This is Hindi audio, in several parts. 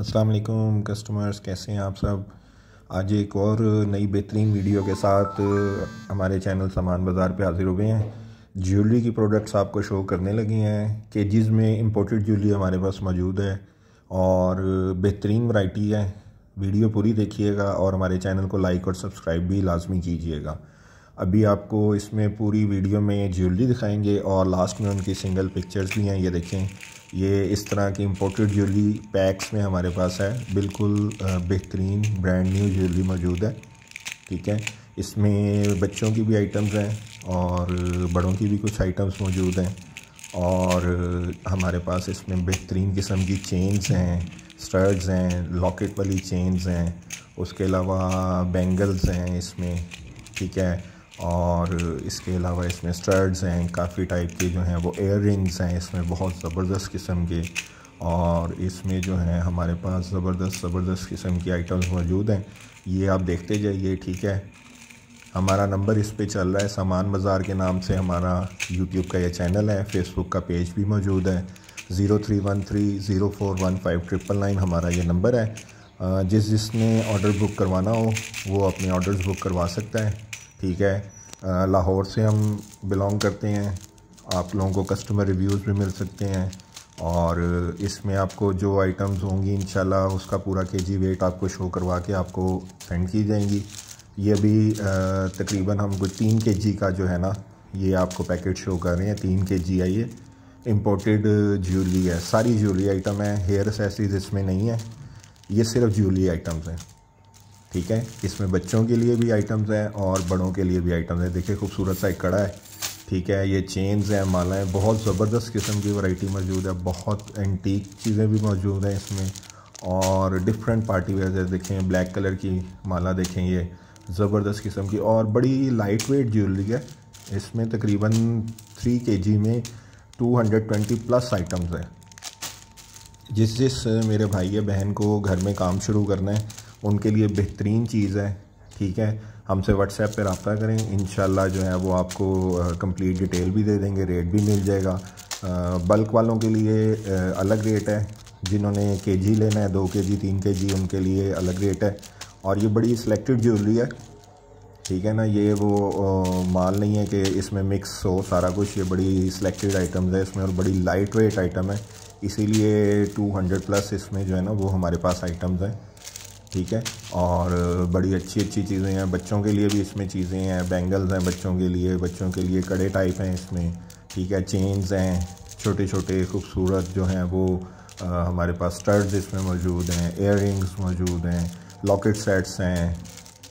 अस्सलाम वालेकुम कस्टमर्स कैसे हैं आप सब आज एक और नई बेहतरीन वीडियो के साथ हमारे चैनल सामान बाज़ार पे हाज़िर हुए हैं ज्वेलरी की प्रोडक्ट्स आपको शो करने लगे हैं केजीज में इंपोर्टेड ज्वेलरी हमारे पास मौजूद है और बेहतरीन वैरायटी है वीडियो पूरी देखिएगा और हमारे चैनल को लाइक और सब्सक्राइब भी लाजमी कीजिएगा अभी आपको इसमें पूरी वीडियो में ज्वेलरी दिखाएंगे और लास्ट में उनकी सिंगल पिक्चर्स भी हैं ये देखें ये इस तरह की इम्पोर्टेड ज्वेलरी पैक्स में हमारे पास है बिल्कुल बेहतरीन ब्रांड न्यू ज्वेलरी मौजूद है ठीक है इसमें बच्चों की भी आइटम्स हैं और बड़ों की भी कुछ आइटम्स मौजूद हैं और हमारे पास इसमें बेहतरीन किस्म की चेन्स हैं स्टर्ड्स हैं लॉकेट वाली चेन्स हैं उसके अलावा बैंगल्स हैं इसमें ठीक है और इसके अलावा इसमें स्टर्ड्स हैं काफ़ी टाइप के जो हैं वो एयर रिंग्स हैं इसमें बहुत ज़बरदस्त किस्म के और इसमें जो है हमारे पास ज़बरदस्त ज़बरदस्त किस्म की आइटम्स मौजूद हैं ये आप देखते जाइए ठीक है हमारा नंबर इस पे चल रहा है सामान बाज़ार के नाम से हमारा यूट्यूब का ये चैनल है फेसबुक का पेज भी मौजूद है zero three one three zero four one five triple nine हमारा ये नंबर है जिस जिसने ऑर्डर बुक करवाना हो वो अपने ऑर्डर्स बुक करवा सकता है ठीक है लाहौर से हम बिलोंग करते हैं आप लोगों को कस्टमर रिव्यूज़ भी मिल सकते हैं और इसमें आपको जो आइटम्स होंगी इन उसका पूरा के जी वेट आपको शो करवा के आपको सेंड की जाएंगी ये भी तकरीबन हम कुछ तीन के जी का जो है ना ये आपको पैकेट शो कर रहे हैं तीन के जी है ये इम्पोर्टेड ज्वेलरी है सारी ज्वेलरी आइटम है हेयर एसेसरीज इसमें नहीं है ये सिर्फ ज्वेलरी आइटम्स हैं ठीक है इसमें बच्चों के लिए भी आइटम्स हैं और बड़ों के लिए भी आइटम्स हैं देखिए खूबसूरत सा एक कड़ा है ठीक है ये चेन्स हैं मालाएँ बहुत ज़बरदस्त किस्म की वैरायटी मौजूद है बहुत एंटीक चीज़ें भी मौजूद हैं इसमें और डिफरेंट पार्टी वेयर है देखें ब्लैक कलर की माला देखें ये ज़बरदस्त किस्म की और बड़ी लाइट वेट ज्वेलरी है इसमें तकरीबन थ्री के जी में two hundred twenty plus items हैं जिस जिस मेरे भाई या बहन को घर में काम शुरू करना है उनके लिए बेहतरीन चीज़ है ठीक है हमसे व्हाट्सएप पर रबता करें इन जो है वो आपको कंप्लीट डिटेल भी दे देंगे रेट भी मिल जाएगा बल्क वालों के लिए अलग रेट है जिन्होंने के जी लेना है दो के जी तीन के जी उनके लिए अलग रेट है और ये बड़ी सिलेक्टेड ज्वेलरी है ठीक है ना ये वो माल नहीं है कि इसमें मिक्स हो सारा कुछ ये बड़ी सिलेक्टेड आइटम्स है इसमें और बड़ी लाइट वेट आइटम है इसीलिए 200 प्लस इसमें जो है ना वो हमारे पास आइटम्स हैं ठीक है और बड़ी अच्छी अच्छी चीज़ें हैं बच्चों के लिए भी इसमें चीज़ें हैं बैंगल्स हैं बच्चों के लिए बच्चों के लिए कड़े टाइप हैं इसमें ठीक है चेन्स हैं छोटे छोटे खूबसूरत जो हैं वो आ, हमारे पास स्टर्ड्स इसमें मौजूद हैं एयर मौजूद हैं लॉकेट सेट्स हैं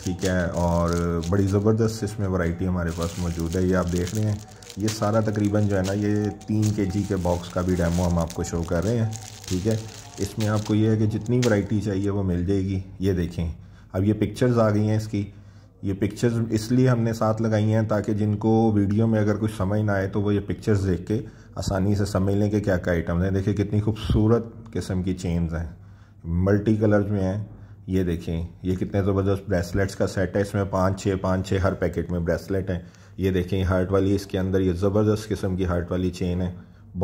ठीक है और बड़ी ज़बरदस्त इसमें वैरायटी हमारे पास मौजूद है ये आप देख रहे हैं ये सारा तकरीबन जो है ना ये तीन के जी के बॉक्स का भी डेमो हम आपको शो कर रहे हैं ठीक है इसमें आपको ये है कि जितनी वैरायटी चाहिए वो मिल जाएगी ये देखें अब ये पिक्चर्स आ गई हैं इसकी ये पिक्चर्स इसलिए हमने साथ लगाई हैं ताकि जिनको वीडियो में अगर कुछ समझ ना आए तो वो ये पिक्चर्स देख के आसानी से समझ लें कि क्या क्या आइटम्स हैं देखिए कितनी खूबसूरत किस्म की चेन्स हैं मल्टी कलर्स में हैं ये देखें ये कितने ज़बरदस्त ब्रेसलेट्स का सेट है इसमें पाँच छः पाँच छः हर पैकेट में ब्रेसलेट हैं ये देखें हार्ट वाली इसके अंदर ये ज़बरदस्त किस्म की हार्ट वाली चेन है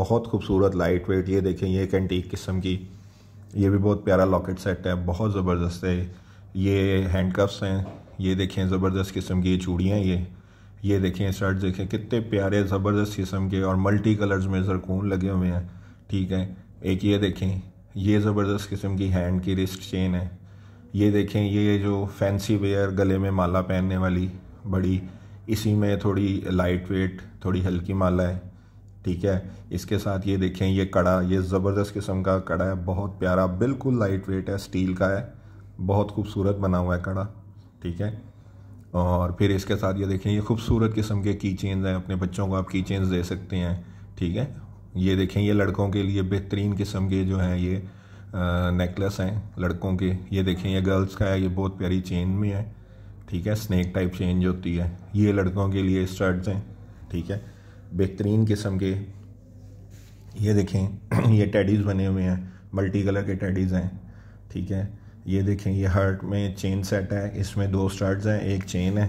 बहुत खूबसूरत लाइट वेट ये देखें ये एक एंटीक किस्म की ये भी बहुत प्यारा लॉकेट सेट है बहुत ज़बरदस्त है ये हैंड कप्स हैं ये देखें ज़बरदस्त किस्म की चूड़ियाँ ये ये देखें शर्ट देखें कितने प्यारे ज़बरदस्त किस्म के और मल्टी कलर्स में जरकून लगे हुए हैं ठीक है एक ये देखें ये ज़बरदस्त किस्म की हैंड की रिस्ट चेन है ये देखें ये जो फैंसी वेयर गले में माला पहनने वाली बड़ी इसी में थोड़ी लाइट वेट थोड़ी हल्की माला है ठीक है इसके साथ ये देखें ये कड़ा ये ज़बरदस्त किस्म का कड़ा है बहुत प्यारा बिल्कुल लाइट वेट है स्टील का है बहुत खूबसूरत बना हुआ है कड़ा ठीक है और फिर इसके साथ ये देखें ये खूबसूरत किस्म के की चेंज हैं अपने बच्चों को आप की चेंज दे सकते हैं ठीक है ये देखें ये लड़कों के लिए बेहतरीन किस्म के जो हैं ये नेकलेस हैं लड़कों के ये देखें ये गर्ल्स का है ये बहुत प्यारी चेन भी है ठीक है स्नैक टाइप चेंज होती है ये लड़कों के लिए स्टर्ट्स हैं ठीक है बेहतरीन किस्म के ये देखें ये टेडीज़ बने हुए हैं मल्टी कलर के टेडीज़ हैं ठीक है ये देखें ये हार्ट में चेन सेट है इसमें दो स्टार्ट हैं एक चेन है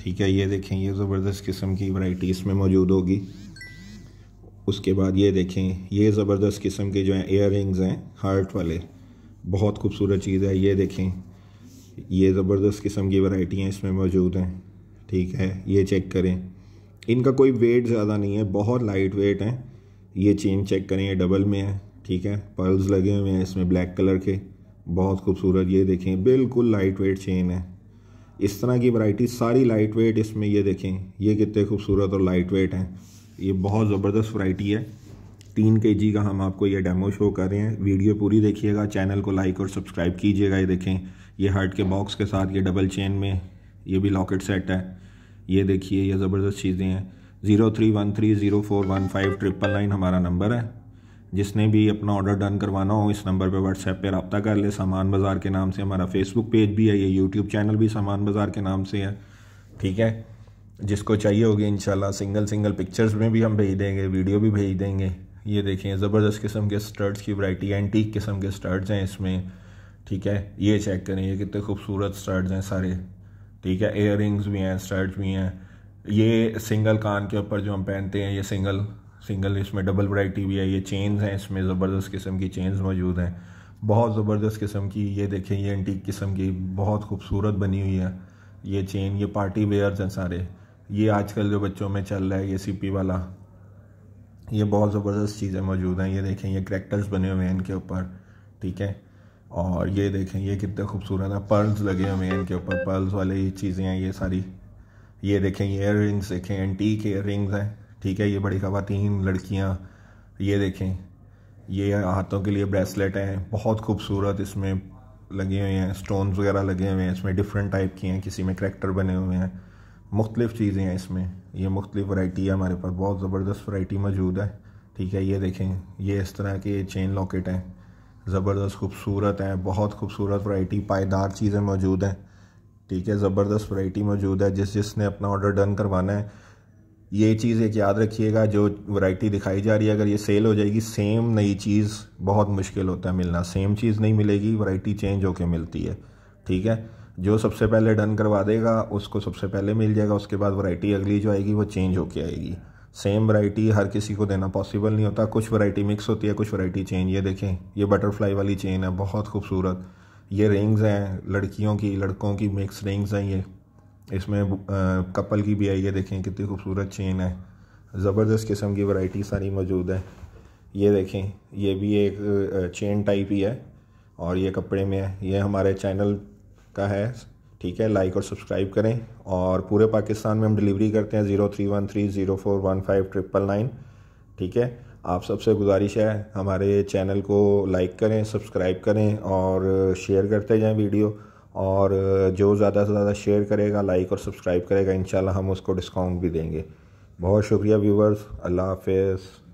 ठीक है ये देखें ये ज़बरदस्त किस्म की वैरायटी इसमें मौजूद होगी उसके बाद ये देखें ये ज़बरदस्त किस्म के जो हैं एयर हैं हार्ट वाले बहुत खूबसूरत चीज़ है ये देखें ये ज़बरदस्त किस्म की हैं इसमें मौजूद हैं ठीक है ये चेक करें इनका कोई वेट ज़्यादा नहीं है बहुत लाइट वेट हैं ये चेन चेक करें ये डबल में है ठीक है पर्ल्स लगे हुए हैं इसमें ब्लैक कलर के बहुत खूबसूरत ये देखें बिल्कुल लाइट वेट चेन है इस तरह की वैरायटी सारी लाइट वेट इसमें ये देखें ये कितने खूबसूरत और लाइट वेट हैं ये बहुत ज़बरदस्त वैरायटी है तीन के जी का हम आपको ये डेमो शो कर रहे हैं वीडियो पूरी देखिएगा चैनल को लाइक और सब्सक्राइब कीजिएगा ये देखें ये हार्ट के बॉक्स के साथ ये डबल चेन में ये भी लॉकेट सेट है ये देखिए ये ज़बरदस्त चीज़ें हैं zero three one three zero four one five triple nine हमारा नंबर है जिसने भी अपना ऑर्डर डन करवाना हो इस नंबर पे व्हाट्सएप पे रबता कर ले सामान बाज़ार के नाम से हमारा फेसबुक पेज भी है ये यूट्यूब चैनल भी सामान बाज़ार के नाम से है ठीक है जिसको चाहिए होगी इन सिंगल सिंगल पिक्चर्स में भी हम भेज देंगे वीडियो भी भेज देंगे ये देखें ज़बरदस्त किस्म के स्टर्ट्स की वराइटी एंटीक किस्म के स्टर्ट्स हैं इसमें ठीक है ये चेक करें ये कितने खूबसूरत स्टर्ट्स हैं सारे ठीक है एयर भी हैं स्टर्ट भी हैं ये सिंगल कान के ऊपर जो हम पहनते हैं ये सिंगल सिंगल इसमें डबल वराइटी भी है ये चेन्स हैं इसमें ज़बरदस्त किस्म की चेन्स मौजूद हैं बहुत ज़बरदस्त किस्म की ये देखें ये एंटीक किस्म की बहुत खूबसूरत बनी हुई है ये चेन ये पार्टी वेयर्स हैं सारे ये आजकल जो बच्चों में चल रहा है ये सीपी वाला ये बहुत ज़बरदस्त चीज़ें मौजूद हैं ये देखें ये करेक्टर्स बने हुए हैं इनके ऊपर ठीक है और ये देखें ये कितने खूबसूरत है पर्ल्स लगे हुए हैं इनके ऊपर पर्ल्स वाले ये चीज़ें हैं ये सारी ये देखें ये इयर रिंग्स देखें एंटीक इयर रिंग्स हैं ठीक है ये बड़ी खातन लड़कियाँ ये देखें ये हाथों के लिए ब्रेसलेट हैं बहुत खूबसूरत इसमें लगे हुए हैं स्टोन्स वगैरह लगे हुए हैं इसमें डिफरेंट टाइप की हैं किसी में करेक्टर बने हुए हैं मुख्तलिफ़ चीज़ें हैं इसमें ये मुख्तलिफ वाइटी है हमारे पास बहुत ज़बरदस्त वाइटी मौजूद है ठीक है ये देखें ये इस तरह के चेन लॉकेट हैं ज़बरदस्त खूबसूरत हैं बहुत खूबसूरत वैरायटी पायदार चीज़ें मौजूद हैं ठीक है ज़बरदस्त वैरायटी मौजूद है जिस जिसने अपना ऑर्डर डन करवाना है ये चीज़ एक याद रखिएगा जो वैरायटी दिखाई जा रही है अगर ये सेल हो जाएगी सेम नई चीज़ बहुत मुश्किल होता है मिलना सेम चीज़ नहीं मिलेगी वैरायटी चेंज होके मिलती है ठीक है जो सबसे पहले डन करवा देगा उसको सबसे पहले मिल जाएगा उसके बाद वैरायटी अगली जो आएगी वो चेंज होके आएगी सेम वैरायटी हर किसी को देना पॉसिबल नहीं होता कुछ वैरायटी मिक्स होती है कुछ वैरायटी चेन ये देखें ये बटरफ्लाई वाली चेन है बहुत खूबसूरत ये रिंग्स हैं लड़कियों की लड़कों की मिक्स रिंग्स हैं ये इसमें आ, कपल की भी है ये देखें कितनी खूबसूरत चेन है ज़बरदस्त किस्म की वैरायटी सारी मौजूद है ये देखें ये भी एक चेन टाइप ही है और ये कपड़े में है ये हमारे चैनल का है ठीक है लाइक और सब्सक्राइब करें और पूरे पाकिस्तान में हम डिलीवरी करते हैं zero three one three zero four one five triple nine ठीक है आप सबसे गुजारिश है हमारे चैनल को लाइक करें सब्सक्राइब करें और शेयर करते जाएं वीडियो और जो ज़्यादा से ज़्यादा शेयर करेगा लाइक और सब्सक्राइब करेगा इन हम उसको डिस्काउंट भी देंगे बहुत शुक्रिया व्यूवर्स अल्लाह हाफ